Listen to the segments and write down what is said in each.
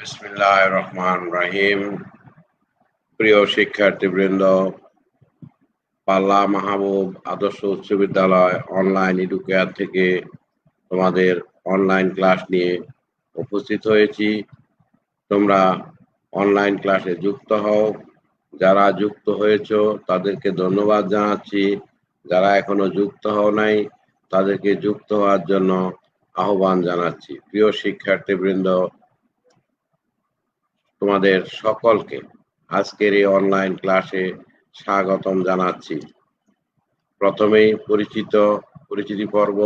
বিসমিল্লাহ রহমান রাহিম প্রিয় শিক্ষার্থীবৃন্দ পাল্লা মাহবুব আদর্শ উচ্চ বিদ্যালয় অনলাইন এডুকেয়ার থেকে তোমাদের অনলাইন ক্লাস নিয়ে উপস্থিত হয়েছি তোমরা অনলাইন ক্লাসে যুক্ত হও যারা যুক্ত হয়েছ তাদেরকে ধন্যবাদ জানাচ্ছি যারা এখনো যুক্ত হও নাই তাদেরকে যুক্ত হওয়ার জন্য আহ্বান জানাচ্ছি প্রিয় শিক্ষার্থীবৃন্দ তোমাদের সকলকে আজকের এই অনলাইন ক্লাসে স্বাগতম জানাচ্ছি প্রথমেই পরিচিত পরিচিতি পর্ব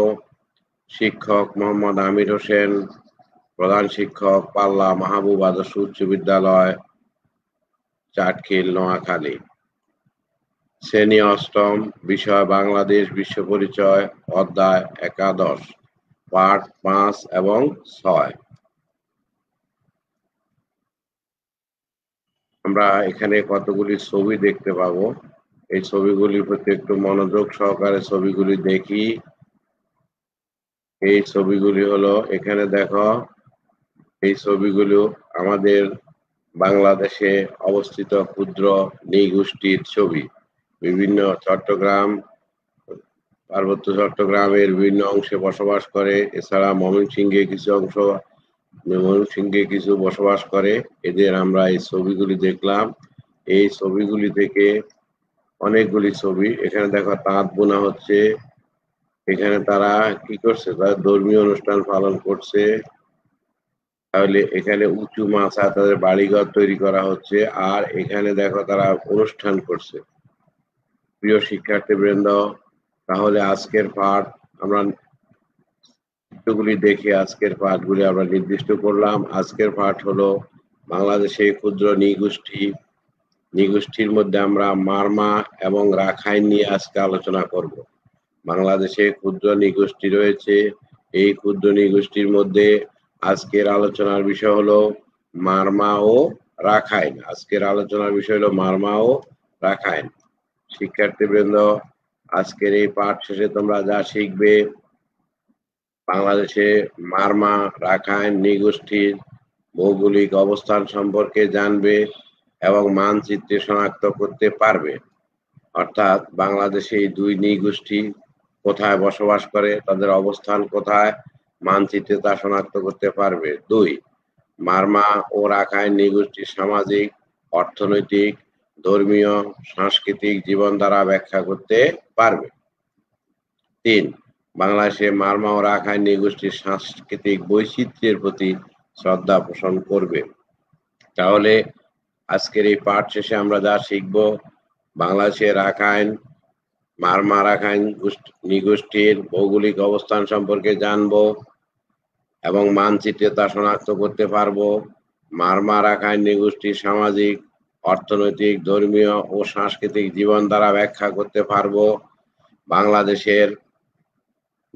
শিক্ষক মোহাম্মদ আমির হোসেন প্রধান শিক্ষক পাল্লা মাহবুব আদর্শ উচ্চ বিদ্যালয় চাটখিল নোয়াখালী শ্রেণী অষ্টম বিষয় বাংলাদেশ বিশ্ব পরিচয় অধ্যায় একাদশ পাঠ পাঁচ এবং ছয় আমরা এখানে কতগুলি ছবি দেখতে পাবো এই ছবিগুলির প্রতি একটু মনোযোগ সহকারে ছবিগুলি দেখি এই ছবিগুলি হলো এখানে দেখো এই ছবিগুলো আমাদের বাংলাদেশে অবস্থিত ক্ষুদ্র নৃগোষ্ঠীর ছবি বিভিন্ন চট্টগ্রাম পার্বত্য চট্টগ্রামের বিভিন্ন অংশে বসবাস করে এছাড়া ময়মনসিংহে কিছু অংশ ময়মনসিংহে কিছু বসবাস করে এদের আমরা এই ছবিগুলি দেখলাম এই ছবিগুলি থেকে অনেকগুলি ছবি এখানে দেখো তাঁত বোনা হচ্ছে এখানে তারা কি করছে তারা ধর্মীয় অনুষ্ঠান পালন করছে তাহলে এখানে উঁচু মাছা তাদের বাড়িঘর তৈরি করা হচ্ছে আর এখানে দেখো তারা অনুষ্ঠান করছে প্রিয় শিক্ষার্থী বৃন্দ তাহলে আজকের পাঠ আমরা পাঠগুলি দেখে আজকের পাঠগুলি আমরা নির্দিষ্ট করলাম আজকের পাঠ হলো বাংলাদেশে ক্ষুদ্র নিগোষ্ঠী নিগোষ্ঠীর মধ্যে আমরা মারমা এবং রাখাইন নিয়ে আজকে আলোচনা করব বাংলাদেশে ক্ষুদ্র নিগোষ্ঠী রয়েছে এই ক্ষুদ্র নিগোষ্ঠীর মধ্যে আজকের আলোচনার বিষয় হলো মারমা ও রাখাইন আজকের আলোচনার বিষয় হলো মারমা ও রাখাইন শিক্ষার্থীবৃন্দ আজকের এই পাঠ শেষে তোমরা যা শিখবে বাংলাদেশে মারমা রাখাইন নিগোষ্ঠীর ভৌগোলিক অবস্থান সম্পর্কে জানবে এবং মানচিত্রে শনাক্ত করতে পারবে অর্থাৎ বাংলাদেশে দুই নিগোষ্ঠী কোথায় বসবাস করে তাদের অবস্থান কোথায় মানচিত্রে তা শনাক্ত করতে পারবে দুই মারমা ও রাখাইন নৃগোষ্ঠীর সামাজিক অর্থনৈতিক ধর্মীয় সাংস্কৃতিক জীবন দ্বারা ব্যাখ্যা করতে পারবে তিন বাংলাদেশে মারমা ও রাখাইনি গোষ্ঠীর সাংস্কৃতিক বৈচিত্র্যের প্রতি শ্রদ্ধা পোষণ করবে তাহলে আজকের এই পাঠ শেষে আমরা যা শিখব বাংলাদেশে রাখাইন মারমা রাখাইন নিগোষ্ঠীর ভৌগোলিক অবস্থান সম্পর্কে জানব এবং মানচিত্রে তা শনাক্ত করতে পারব মারমা রাখাইন নিগোষ্ঠীর সামাজিক অর্থনৈতিক ধর্মীয় ও সাংস্কৃতিক জীবন দ্বারা ব্যাখ্যা করতে পারব বাংলাদেশের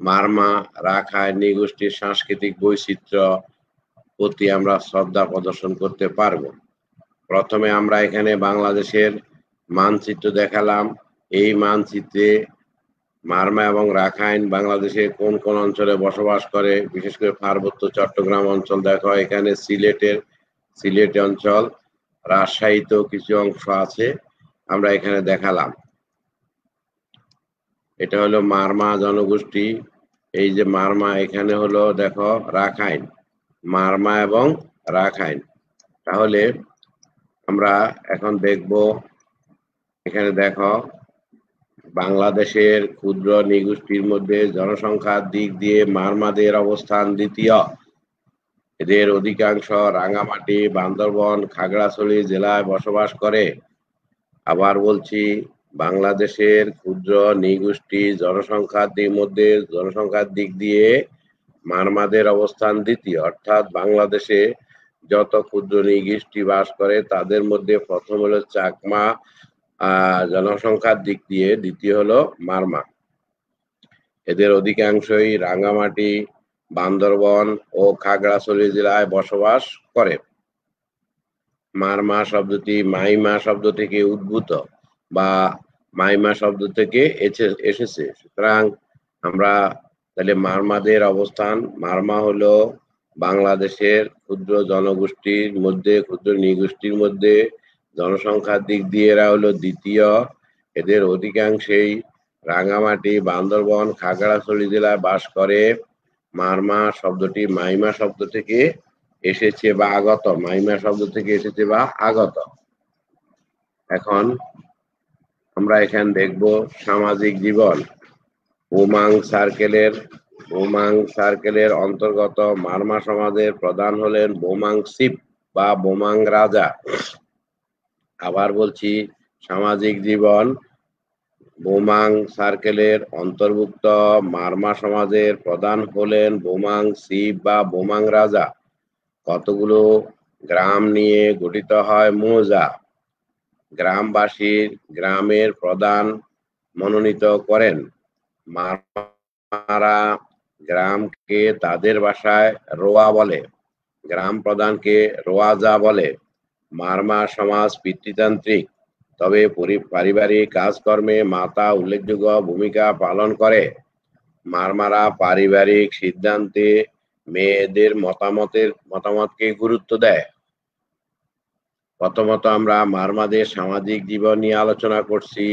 মারমা রাখায় নৃগোষ্ঠীর সাংস্কৃতিক বৈচিত্র্য প্রতি আমরা শ্রদ্ধা প্রদর্শন করতে পারব প্রথমে আমরা এখানে বাংলাদেশের মানচিত্র দেখালাম এই মানচিত্রে মারমা এবং রাখাইন বাংলাদেশে কোন কোন অঞ্চলে বসবাস করে বিশেষ করে পার্বত্য চট্টগ্রাম অঞ্চল দেখো এখানে সিলেটের সিলেট অঞ্চল রাজশাহীত কিছু অংশ আছে আমরা এখানে দেখালাম এটা হলো মারমা জনগোষ্ঠী এই যে মারমা এখানে হলো দেখো রাখাইন মারমা এবং রাখাইন তাহলে আমরা এখন দেখব এখানে দেখো বাংলাদেশের ক্ষুদ্র নিগোষ্ঠীর মধ্যে জনসংখ্যার দিক দিয়ে মারমাদের অবস্থান দ্বিতীয় এদের অধিকাংশ রাঙ্গামাটি বান্দরবন খাগড়াছড়ি জেলায় বসবাস করে আবার বলছি বাংলাদেশের ক্ষুদ্র নৃগোষ্ঠী জনসংখ্যার দিক মধ্যে জনসংখ্যার দিক দিয়ে মারমাদের অবস্থান দ্বিতীয় অর্থাৎ বাংলাদেশে যত ক্ষুদ্র নৃগোষ্ঠী বাস করে তাদের মধ্যে প্রথম হলো চাকমা জনসংখ্যার দিক দিয়ে দ্বিতীয় হলো মারমা এদের অধিকাংশই রাঙ্গামাটি বান্দরবন ও খাগড়াছড়ি জেলায় বসবাস করে মারমা শব্দটি মাইমা শব্দ থেকে উদ্ভূত বা মাইমা শব্দ থেকে এসেছে সুতরাং আমরা তাহলে মারমাদের অবস্থান মারমা হলো বাংলাদেশের ক্ষুদ্র জনগোষ্ঠীর মধ্যে ক্ষুদ্র নৃগোষ্ঠীর মধ্যে জনসংখ্যার দিক দিয়ে এরা হলো দ্বিতীয় এদের অধিকাংশেই রাঙামাটি বান্দরবন খাগড়াছড়ি জেলায় বাস করে মারমা শব্দটি মাইমা শব্দ থেকে এসেছে বা আগত মাইমা শব্দ থেকে এসেছে বা আগত এখন আমরা এখানে দেখব সামাজিক জীবন উমাং সার্কেলের বোমাং সার্কেলের অন্তর্গত মার্মা সমাজের প্রধান হলেন বোমাং শিব বা বোমাং রাজা আবার বলছি সামাজিক জীবন বোমাং সার্কেলের অন্তর্ভুক্ত মার্মা সমাজের প্রধান হলেন বোমাং শিব বা বোমাং রাজা কতগুলো গ্রাম নিয়ে গঠিত হয় মৌজা গ্রামবাসীর গ্রামের প্রধান মনোনীত করেন মারা গ্রামকে তাদের ভাষায় রোয়া বলে গ্রাম প্রধানকে রোয়াজা বলে মারমা সমাজ পিতৃতান্ত্রিক তবে পারিবারিক কাজকর্মে মাতা উল্লেখযোগ্য ভূমিকা পালন করে মারমারা পারিবারিক সিদ্ধান্তে মেয়েদের মতামতের মতামতকে গুরুত্ব দেয় প্রথমত আমরা মারমাদের সামাজিক জীবন নিয়ে আলোচনা করছি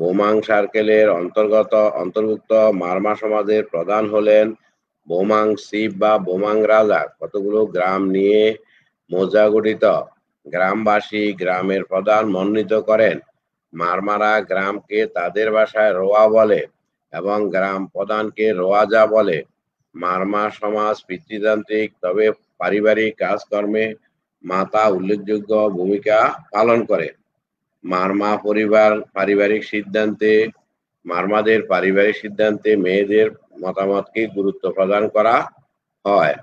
বোমাং সার্কেলের অন্তর্গত অন্তর্ভুক্ত মারমা সমাজের প্রধান হলেন বোমাং শিব বা বোমাং রাজা কতগুলো গ্রাম নিয়ে মোজা গঠিত গ্রামবাসী গ্রামের প্রধান মনোনীত করেন মারমারা গ্রামকে তাদের ভাষায় রোয়া বলে এবং গ্রাম প্রধানকে রোয়াজা বলে মারমা সমাজ পিতৃতান্ত্রিক তবে পারিবারিক কাজকর্মে মাতা উল্লেখযোগ্য ভূমিকা পালন করে। মারমা পরিবার পারিবারিক সিদ্ধান্তে মারমাদের পারিবারিক সিদ্ধান্তে মেয়েদের মতামতকে গুরুত্ব প্রদান করা হয়।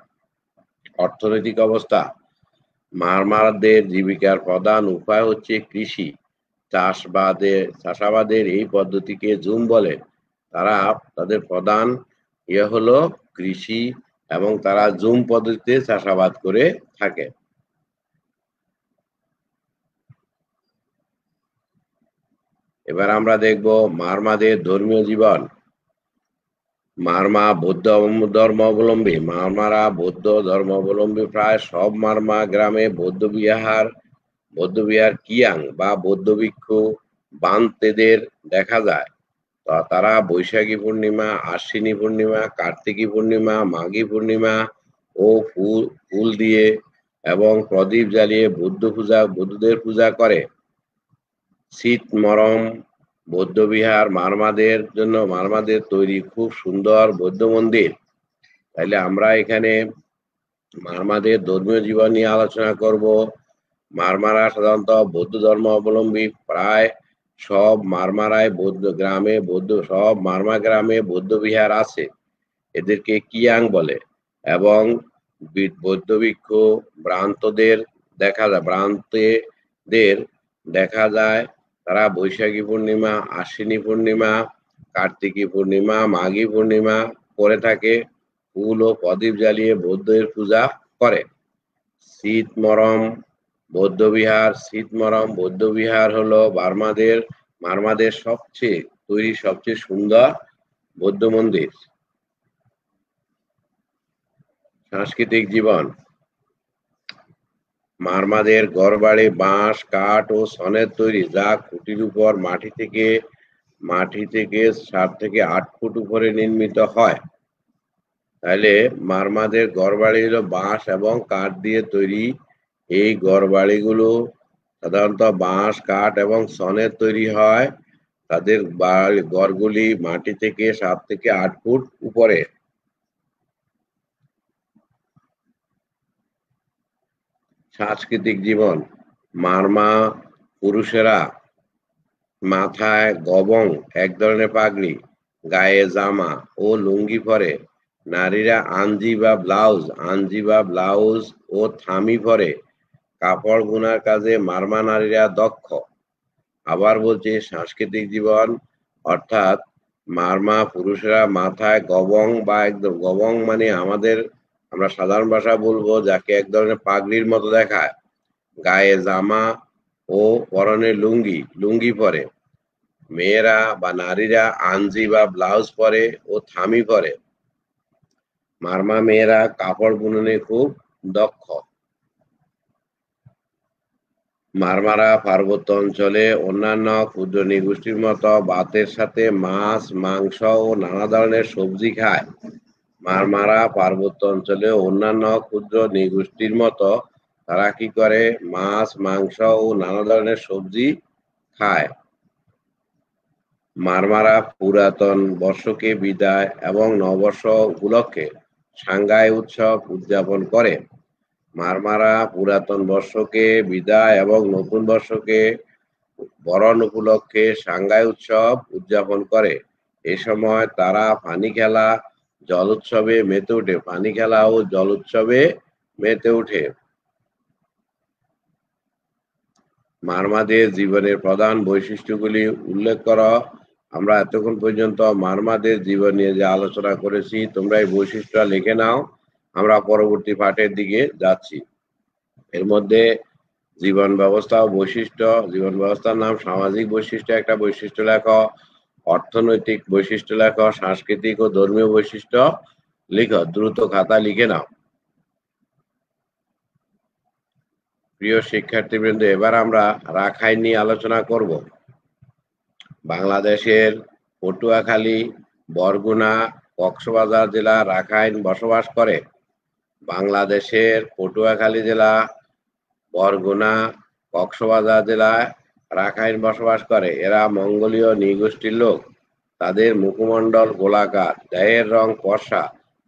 অর্থনৈতিক অবস্থা মারমারদের জীবিকার প্রধান উপায় হচ্ছে কৃষি। চাষবাদে চাষাবাদের এই পদ্ধতিকে জুম বলে। তারা তাদের প্রধান ইয়ে হলো কৃষি এবং তারা জুম পদ্ধতিতে চাষাবাদ করে থাকে। এবার আমরা দেখব মারমাদের ধর্মীয় জীবন মারমা বৌদ্ধ ধর্মাবলম্বী মারমারা বৌদ্ধ ধর্মাবলম্বী প্রায় সব মারমা গ্রামে বৌদ্ধ বিহার বৌদ্ধ বিহার কিয়াং বা বৌদ্ধ ভিক্ষু বান্তেদের দেখা যায় তারা বৈশাখী পূর্ণিমা আশ্বিনী পূর্ণিমা কার্তিকী পূর্ণিমা মাঘী পূর্ণিমা ও ফুল ফুল দিয়ে এবং প্রদীপ জ্বালিয়ে বুদ্ধ পূজা বুদ্ধদের পূজা করে শীত মরম বৌদ্ধ বিহার মারমাদের জন্য মারমাদের তৈরি খুব সুন্দর বৌদ্ধ মন্দির তাহলে আমরা এখানে মারমাদের ধর্মীয় জীবন নিয়ে আলোচনা করব মারমারা সাধারণত বৌদ্ধ ধর্ম অবলম্বী প্রায় সব মারমারায় বৌদ্ধ গ্রামে বৌদ্ধ সব মারমা গ্রামে বৌদ্ধ বিহার আছে এদেরকে কিয়াং বলে এবং বৌদ্ধ ভিক্ষু ভ্রান্তদের দেখা যায় ভ্রান্তদের দেখা যায় তারা বৈশাখী পূর্ণিমা আশ্বিনী পূর্ণিমা কার্তিকী পূর্ণিমা মাঘী পূর্ণিমা করে থাকে ফুল ও প্রদীপ জ্বালিয়ে বৌদ্ধের পূজা করে শীত মরম বৌদ্ধবিহার মরম বৌদ্ধবিহার হলো বার্মাদের মার্মাদের সবচেয়ে তৈরি সবচেয়ে সুন্দর বৌদ্ধ মন্দির সাংস্কৃতিক জীবন মারমাদের ঘরবাড়ি বাঁশ কাঠ ও সনের তৈরি যা খুঁটির উপর মাটি থেকে মাটি থেকে সাত থেকে আট ফুট উপরে নির্মিত হয় তাহলে মারমাদের ঘরবাড়ি হলো বাঁশ এবং কাঠ দিয়ে তৈরি এই ঘরবাড়িগুলো সাধারণত বাঁশ কাঠ এবং সনের তৈরি হয় তাদের বাড়ি ঘরগুলি মাটি থেকে সাত থেকে আট ফুট উপরে সাংস্কৃতিক জীবন মারমা পুরুষেরা মাথায় গবং এক ধরনের পাগড়ি গায়ে জামা ও লুঙ্গি পরে নারীরা আঞ্জি বা ব্লাউজ আঞ্জি বা ব্লাউজ ও থামি পরে কাপড় গুনার কাজে মারমা নারীরা দক্ষ আবার বলছে সাংস্কৃতিক জীবন অর্থাৎ মারমা পুরুষরা মাথায় গবং বা একদম গবং মানে আমাদের আমরা সাধারণ ভাষা বলবো যাকে এক ধরনের পাগড়ির মতো দেখায় গায়ে জামা ও পরনে লুঙ্গি লুঙ্গি পরে মেয়েরা বা নারীরা আঞ্জি বা ব্লাউজ পরে ও থামি পরে মারমা মেয়েরা কাপড় বুননে খুব দক্ষ মারমারা পার্বত্য অঞ্চলে অন্যান্য ক্ষুদ্র নৃগোষ্ঠীর মতো বাতের সাথে মাছ মাংস ও নানা ধরনের সবজি খায় মারমারা পার্বত্য অঞ্চলে অন্যান্য ক্ষুদ্র নৃগোষ্ঠীর মতো তারা কি করে মাছ মাংস ও নানা ধরনের সবজি খায় মারমারা পুরাতন বর্ষকে বিদায় এবং নববর্ষ উপলক্ষে সাংঘাই উৎসব উদযাপন করে মারমারা পুরাতন বর্ষকে বিদায় এবং নতুন বর্ষকে বরণ উপলক্ষে সাংঘাই উৎসব উদযাপন করে এ সময় তারা ফানি খেলা জল উৎসবে মেতে উঠে পানি খেলা ও জল উৎসবে মেতে উঠে মারমাদের জীবনের প্রধান বৈশিষ্ট্যগুলি উল্লেখ কর আমরা এতক্ষণ পর্যন্ত মারমাদের জীবন নিয়ে যে আলোচনা করেছি তোমরা এই বৈশিষ্ট্য লিখে নাও আমরা পরবর্তী পাঠের দিকে যাচ্ছি এর মধ্যে জীবন ব্যবস্থা ও বৈশিষ্ট্য জীবন ব্যবস্থার নাম সামাজিক বৈশিষ্ট্য একটা বৈশিষ্ট্য লেখা অর্থনৈতিক বৈশিষ্ট্য লেখ সাংস্কৃতিক ও ধর্মীয় বৈশিষ্ট্য লিখ দ্রুত খাতা লিখে নাও প্রিয় শিক্ষার্থীবৃন্দ এবার আমরা রাখাইন নিয়ে আলোচনা করব বাংলাদেশের পটুয়াখালী বরগুনা কক্সবাজার জেলা রাখাইন বসবাস করে বাংলাদেশের পটুয়াখালী জেলা বরগুনা কক্সবাজার জেলায় রাখাইন বসবাস করে এরা মঙ্গোলীয় নৃগোষ্ঠীর লোক তাদের মুখমণ্ডল গোলাকার গায়ের রং কষা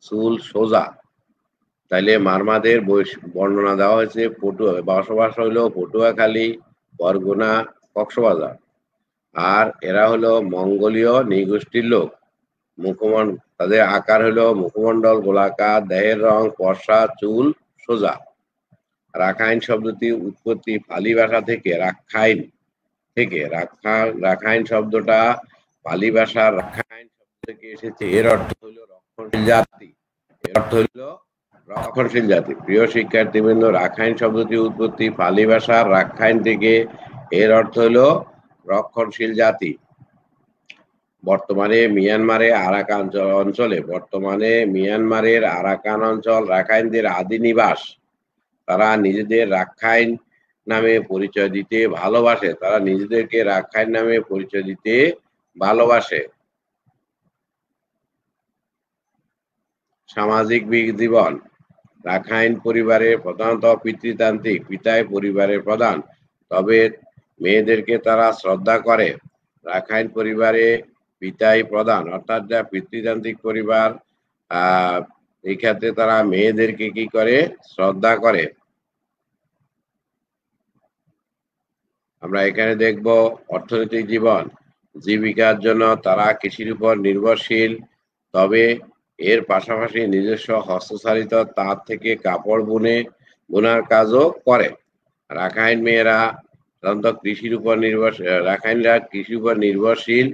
চুল সোজা তাইলে মারমাদের বর্ণনা দেওয়া হয়েছে পটুয়া বসবাস হইল পটুয়াখালী বরগুনা কক্সবাজার আর এরা হলো মঙ্গোলীয় নৃগোষ্ঠীর লোক মুখমন্ড তাদের আকার হলো মুখমণ্ডল গোলাকার দেহের রং কষা চুল সোজা রাখাইন শব্দটি উৎপত্তি ফালি ভাষা থেকে রাখাইন থেকে রাখা রাখাইন শব্দটা পালি ভাষার রাখাইন শব্দ থেকে এসেছে এর অর্থ হইল রক্ষণশীল জাতি এর অর্থ হইল রক্ষণশীল জাতি প্রিয় শিক্ষার্থীবৃন্দ রাখাইন শব্দটির উৎপত্তি পালি ভাষার রাখাইন থেকে এর অর্থ হইল রক্ষণশীল জাতি বর্তমানে মিয়ানমারের আরাকান অঞ্চলে বর্তমানে মিয়ানমারের আরাকান অঞ্চল রাখাইনদের আদি নিবাস তারা নিজেদের রাখাইন নামে পরিচয় দিতে ভালোবাসে তারা নিজেদেরকে রাখাইন নামে পরিচয় দিতে ভালোবাসে সামাজিক জীবন রাখাইন পরিবারে প্রধানত পিতৃতান্ত্রিক পিতায় পরিবারের প্রধান তবে মেয়েদেরকে তারা শ্রদ্ধা করে রাখাইন পরিবারে পিতাই প্রধান অর্থাৎ যা পিতৃতান্ত্রিক পরিবার এই ক্ষেত্রে তারা মেয়েদেরকে কি করে শ্রদ্ধা করে আমরা এখানে দেখব অর্থনৈতিক জীবন জীবিকার জন্য তারা কৃষির উপর নির্ভরশীল তবে এর পাশাপাশি নিজস্ব হস্তচালিত তাঁত থেকে কাপড় বুনে বোনার কাজও করে রাখাইন মেয়েরা সাধারণত কৃষির উপর নির্ভরশীল রাখাইনরা কৃষির উপর নির্ভরশীল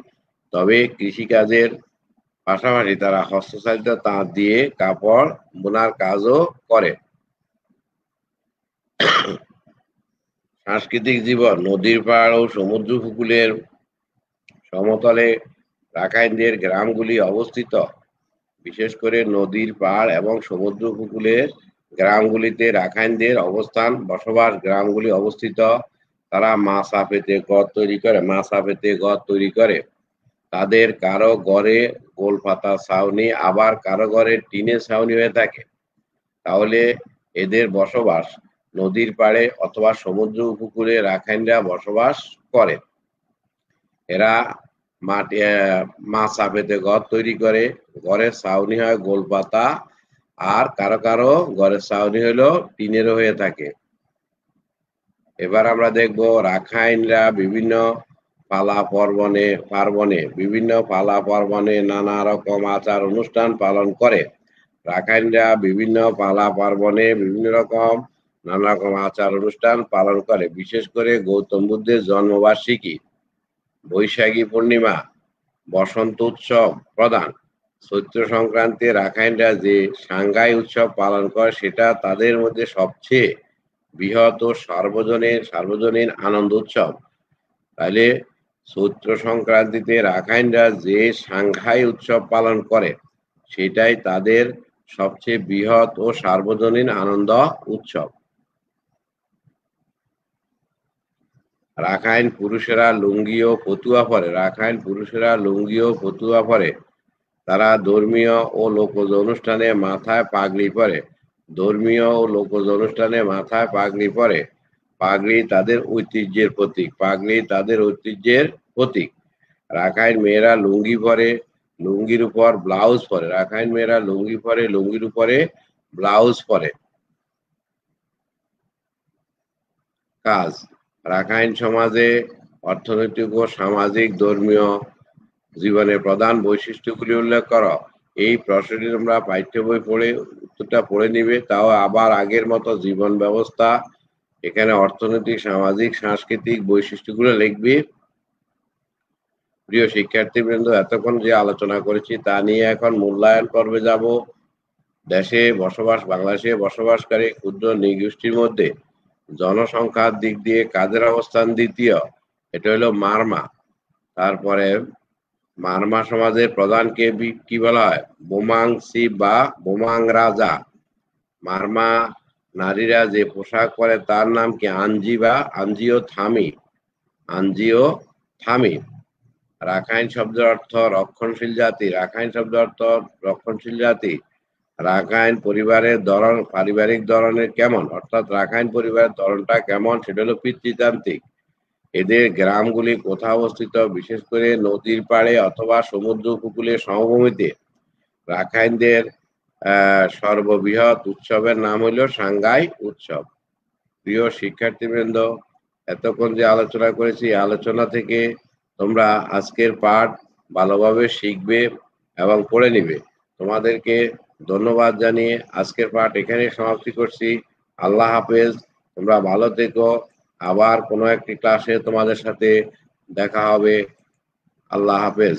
তবে কৃষিকাজের পাশাপাশি তারা হস্তচালিত তাঁত দিয়ে কাপড় বোনার কাজও করে সাংস্কৃতিক জীবন নদীর পাড় ও সমুদ্র উপকূলের সমতলে রাখাইনদের গ্রামগুলি অবস্থিত বিশেষ করে নদীর পাড় এবং সমুদ্র উপকূলের গ্রামগুলিতে রাখাইনদের অবস্থান বসবাস গ্রামগুলি অবস্থিত তারা মাছা পেতে গড় তৈরি করে মাছা পেতে ঘর তৈরি করে তাদের কারো ঘরে গোলপাতা ছাউনি আবার কারো গড়ে টিনের ছাউনি হয়ে থাকে তাহলে এদের বসবাস নদীর পাড়ে অথবা সমুদ্র উপকূলে রাখাইনরা বসবাস করে এরা মাটি মাছ আপেতে ঘর তৈরি করে ঘরের ছাউনি হয় গোল পাতা আর কারো কারো ঘরের ছাউনি হলো টিনের হয়ে থাকে এবার আমরা দেখব রাখাইনরা বিভিন্ন পালা পর্বণে পার্বণে বিভিন্ন পালা পর্বনে নানা রকম আচার অনুষ্ঠান পালন করে রাখাইনরা বিভিন্ন পালা পার্বণে বিভিন্ন রকম নানা রকম আচার অনুষ্ঠান পালন করে বিশেষ করে গৌতম বুদ্ধের জন্মবার্ষিকী বৈশাখী পূর্ণিমা বসন্ত উৎসব প্রধান চৈত্র সংক্রান্তি রাখাইনরা যে সাংঘাই উৎসব পালন করে সেটা তাদের মধ্যে সবচেয়ে বৃহৎ ও সর্বজনীন সার্বজনীন আনন্দ উৎসব তাহলে চৈত্র সংক্রান্তিতে রাখাইনরা যে সাংঘাই উৎসব পালন করে সেটাই তাদের সবচেয়ে বৃহৎ ও সার্বজনীন আনন্দ উৎসব রাখাইন পুরুষেরা লুঙ্গি ও ফতুয়া পরে রাখাইন পুরুষেরা লুঙ্গি ও ফতুয়া পরে তারা ধর্মীয় ও লোকজ অনুষ্ঠানে মাথায় পাগড়ি পরে ধর্মীয় ও লোকজ অনুষ্ঠানে মাথায় পাগড়ি পরে পাগড়ি তাদের ঐতিহ্যের প্রতীক পাগড়ি তাদের ঐতিহ্যের প্রতীক রাখাইন মেয়েরা লুঙ্গি পরে লুঙ্গির উপর ব্লাউজ পরে রাখাইন মেয়েরা লুঙ্গি পরে লুঙ্গির উপরে ব্লাউজ পরে কাজ রাখাইন সমাজে অর্থনৈতিক ও সামাজিক ধর্মীয় জীবনের প্রধান বৈশিষ্ট্যগুলি উল্লেখ করো এই প্রশ্নটি তোমরা পাঠ্য বই পড়ে উত্তরটা পড়ে নিবে তাও আবার আগের মতো জীবন ব্যবস্থা এখানে অর্থনৈতিক সামাজিক সাংস্কৃতিক বৈশিষ্ট্যগুলো লিখবি প্রিয় শিক্ষার্থীবৃন্দ এতক্ষণ যে আলোচনা করেছি তা নিয়ে এখন মূল্যায়ন পর্বে যাব দেশে বসবাস বাংলাদেশে বসবাসকারী ক্ষুদ্র নৃগোষ্ঠীর মধ্যে জনসংখ্যার দিক দিয়ে কাদের অবস্থান দ্বিতীয় এটা হলো মারমা তারপরে মারমা সমাজের প্রধানকে কি বলা হয় বোমাং শিব বা বোমাং রাজা মারমা নারীরা যে পোশাক পরে তার নাম কি আঞ্জি বা আঞ্জিও থামি আঞ্জিও থামি রাখাইন শব্দের অর্থ রক্ষণশীল জাতি রাখাইন শব্দের অর্থ রক্ষণশীল জাতি রাখাইন পরিবারের ধরন পারিবারিক ধরনের কেমন অর্থাৎ রাখাইন পরিবারের ধরনটা কেমন সেটা হলো পিতৃতান্ত্রিক এদের গ্রামগুলি কোথাও অবস্থিত বিশেষ করে নদীর পাড়ে অথবা সমুদ্র উপকূলের সমভূমিতে রাখাইনদের সর্ববৃহৎ উৎসবের নাম হইল সাংঘাই উৎসব প্রিয় শিক্ষার্থীবৃন্দ এতক্ষণ যে আলোচনা করেছি আলোচনা থেকে তোমরা আজকের পাঠ ভালোভাবে শিখবে এবং পড়ে নিবে তোমাদেরকে ধন্যবাদ জানিয়ে আজকের পাঠ এখানে সমাপ্তি করছি আল্লাহ হাফেজ তোমরা ভালো থেকো আবার কোনো একটি ক্লাসে তোমাদের সাথে দেখা হবে আল্লাহ হাফেজ